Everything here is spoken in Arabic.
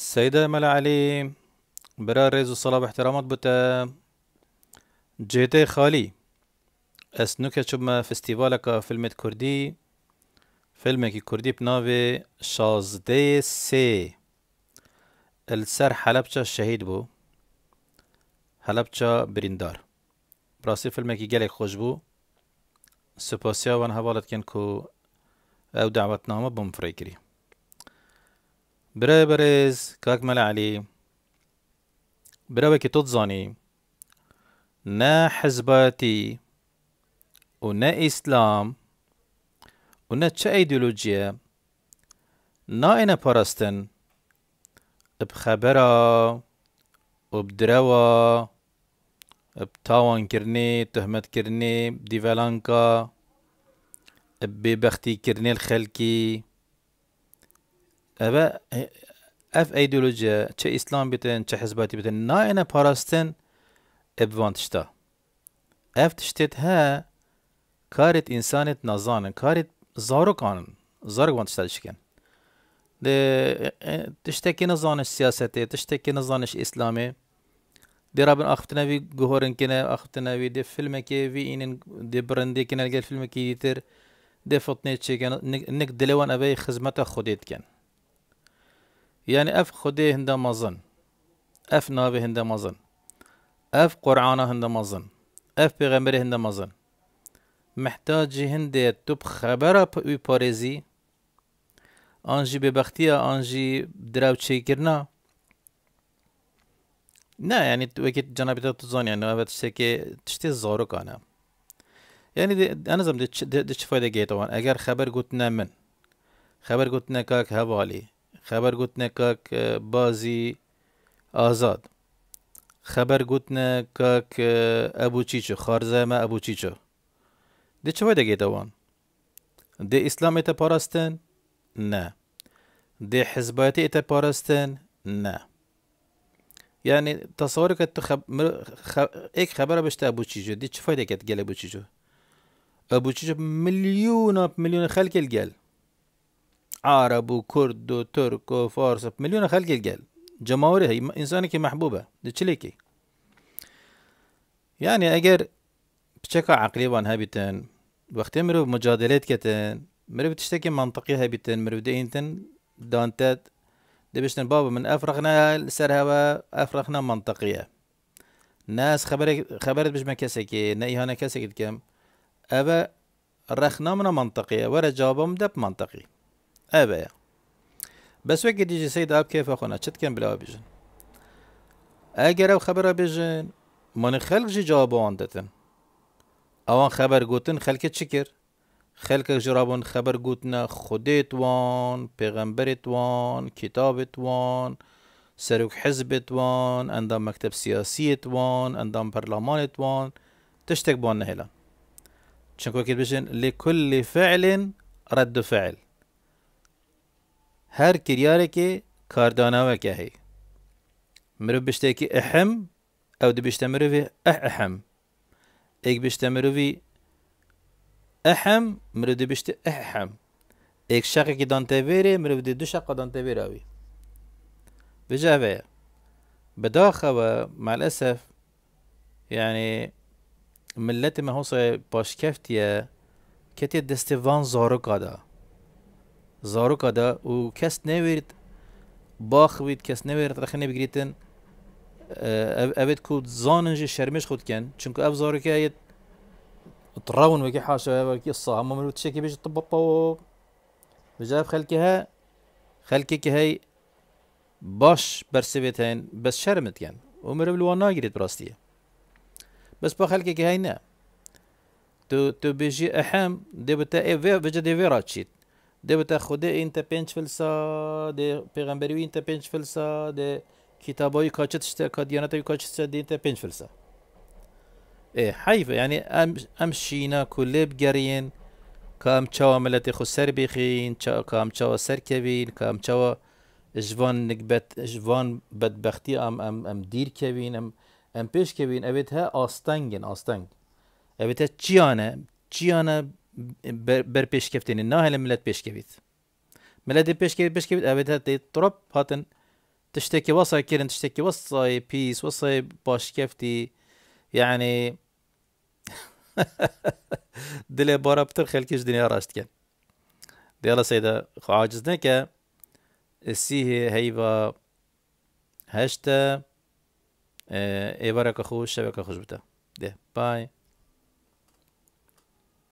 السيدة أمل علي برا ريز الصلاة باحترامات بتا جيتي خالي اسنوكا شبما فستيفالك فيلمت كردي فيلمك كردي بنافي شازدي سي السر حلبشا الشهيد بو حلبشا بريندار براسي فيلمك جالك خوش بو سپاسیا وان هبالت كنكو او دعوتنامه بمفری برای برز کاک مل علی براوي كي نه نا حزباتي ونا اسلام ونا تشا ايديولوجيا نا انا باراستن بخبرة وبدروا بتاوان كرني تهمت كرني بديفالانكا ببختي كرني الخلكي این اف ایدولوژی چه اسلام بیتن چه حزباتی بیتن نه اینه پاراستن ابوان تشتا اف تشتت ها کارت انسانت نزانن کارت زارو کانن زارو وان تشتا شکن ده تشتکی نزانش سیاسته تشتکی نزانش اسلامه دی رابن اختنا وی گهورن کنه اختنا وی دی فیلم که وی اینن دی برندی کنه گل فیلم کی دیتر دی فتنه چکن دلوان اوی خدمت خودیت کن يعني اف خدي هند مزن اف نابي هند مزن اف قرآن هند مزن اف بغمري هند مزن محتاج هند توب خبر پی پارزی انجي به انجي دراو چی کرنا نه یعنی وکی جنابی تو زن یعنی اوه تشتی که تشتی زارو کانه یعنی انا زم دي تشفايدة جيتوان اگر خبر قوتنا من خبر قوتنا كاك هبالي خبر گوتنه کاک بازی آزاد خبر گوتنه کاک ابو چیچو خارزمه ابو چیچو ده چه ویده گیده وان؟ ده اسلام ایتا پارستن؟ نه ده حزبایت ایتا پارستن؟ نه یعنی تصور که تو خبر ایک خبر بشته ابو چیچو ده چه فایده گیده گل ابو چیچو؟ ابو چیچو ملیون ملیون خلق گل عرب وكرد وترك وفارس مليون خلق القال جماهير هي انسانك محبوبه دشليكي يعني اگر بشكا عقلي وان هابتن وقت مرو مجادلات كتن مرو بتشتكي منطقي هابتن مرو دينتن دانتات دبشتن بابا من افرخنا سر هوا افرخنا منطقيه ناس خبرك خبرت بش ما كسكي نا ايهانا كسكت كم ابا رخنا من منطقيه ورا جوابهم دب منطقي وقت بەسوێکی سيد اب كيف اخونا شت كان بلا بيجن ئەگەرە او خبر بيجن من خەلکژی جوابەوان دەتن ئەوان خەبەر گوتن خەلکە چی وان خەلکە وان كتابت وان سرق پێغەمبەرێتوان وان سەرک مكتب ئەندام وان سیاسیتوان ئەندام وان تشتك بۆن هلا چونکۆکی بژین بيجن لكل فعل رد فعل هر کلیاره که کاردانه هاوه که های مرو بیشتر یکی احم او بیشتر مرووی اح احم اک بیشتر مرووی احم مرو دو بیشتر احم اک شقه که دانته بیره مرو دو شقه دانتا بیراوی به جا بیا به دا خواه یعنی ملت محوسای پاشکفتیه که دست وان زارو کاده zaroka دا û kes nevêrit باخ kes nevêrit rexinê bigirîtin ev evet ku zanin شرمش خود xwe dikin çunku ev zarokeyê تراون وكي حاشا وكي الصا اما من تشكي بيجي طب طب بجاب خلكها خلكي كهي باش برسبتين بس شرمت يعني ومر بالوانا جريت براستي بس بخلكي كهي نا تو تو بيجي احام دي بتا اي في بجد اي في راتشيت ده بتا خوده این تا پنج فلسا ده پیغمبری این تا پنج فلسا ده کتابای کاچتشتا کادیانتا کاچتشتا ده این تا پنج فلسا ای حیفه یعنی ام, ام شینا کلب گرین کام ام چاوا خو بخین چا که چاوا سر کوین کام چا جوان نکبت جوان بدبختی ام ام دیر کوین ام ام پیش کوین اویت ها آستنگن آستنگ اویت ها چیانه چیانه بر پیشکفتین هل ملت پیشکویت ملت پیشکویت پیشکویت اوید هات دی تراب هاتن تشتکی وصا كيرن تشتکی وصاي پیس وصاي باش یعنی دل دلي بارا بتر خلكش دنيا راشت دیالا سیدا سيدا عاجز که السيه هيفا هشتا ايبارك اه، اخوش که خوش بتا ده باي